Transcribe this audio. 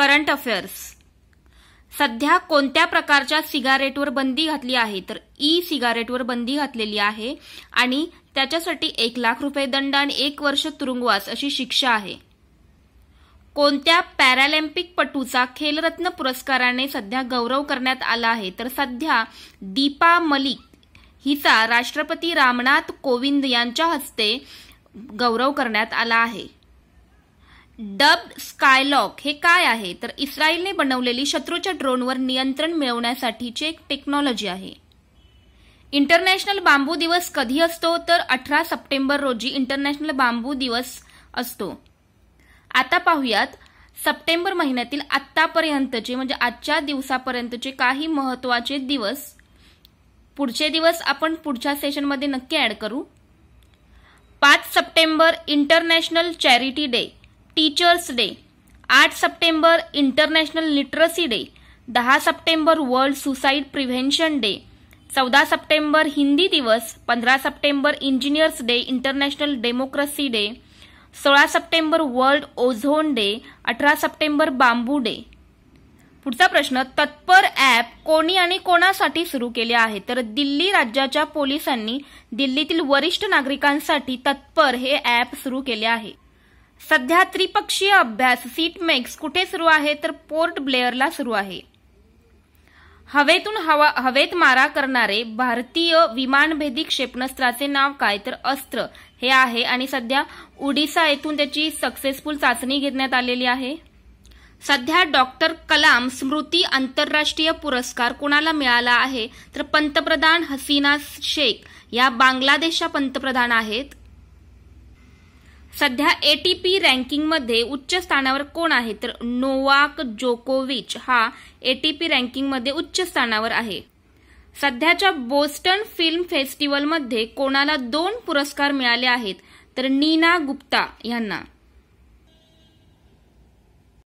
current affairs सध्या कोणत्या प्रकारच्या सिगारेटवर बंदी घातली आहे तर ई सिगारेटवर बंदी घातलेली आहे आणि त्याच्यासाठी एक लाख रुपये दंड आणि एक वर्ष तुरुंगवास अशी शिक्षा आहे कोणत्या पॅरालिम्पिक पटूचा खेलरत्न पुरस्काराने सध्या गौरव करण्यात आला आहे तर सध्या दीपा मलिक हिचा राष्ट्रपती रामनाथ कोविंद यांच्या हस्ते गौरव करण्यात आला आहे डब स्कायलॉक हे काय आहे तर इस्रायलने बनवलेली शत्रूच्या ड्रोनवर नियंत्रण मिळवण्यासाठीची एक टेक्नॉलॉजी आहे इंटरनॅशनल बांबू दिवस कधी असतो तर अठरा सप्टेंबर रोजी इंटरनॅशनल बांबू दिवस असतो आता पाहूयात सप्टेंबर महिन्यातील आत्तापर्यंतचे म्हणजे आजच्या दिवसापर्यंतचे काही महत्त्वाचे दिवस पुढचे दिवस आपण पुढच्या सेशनमध्ये नक्की ॲड करू पाच September international charity day teachers day आठ सप्टेंबर इंटरनॅशनल लिटरसी डे दहा September world suicide prevention day चौदा सप्टेंबर हिंदी दिवस पंधरा September engineers day international democracy day सोळा सप्टेंबर वर्ल्ड ओझोन डे अठरा सप्टेंबर बांबू डे पुढचा प्रश्न तत्पर ॲप कोणी आणि कोणासाठी सुरू केले आहे तर दिल्ली राज्याच्या पोलिसांनी दिल्लीतील वरिष्ठ नागरिकांसाठी तत्पर हे ॲप सुरू केले आहे सध्या त्रिपक्षीय अभ्यास सीटमेक्स कुठे सुरू आहे तर पोर्ट ब्लेअरला सुरू आहे हवेतून हवा हवेत मारा करणारे भारतीय विमानभेदी क्षेपणास्त्राचे नाव काय तर अस्त्र हे आहे आणि सध्या ओडिसा येथून त्याची सक्सेसफुल चाचणी घेण्यात आलेली आहे सध्या डॉक्टर कलाम स्मृती आंतरराष्ट्रीय पुरस्कार कोणाला मिळाला आहे तर पंतप्रधान हसीना शेख या बांगलादेशच्या पंतप्रधान आहेत सध्या एटीपी रँकिंगमध्ये उच्च स्थानावर कोण आहे तर नोवाक जोकोविच हा एटीपी रँकिंगमध्ये उच्च स्थानावर आहे सध्याच्या बोस्टन फिल्म फेस्टिवलमध्ये कोणाला दोन पुरस्कार मिळाले आहेत तर नीना गुप्ता यांना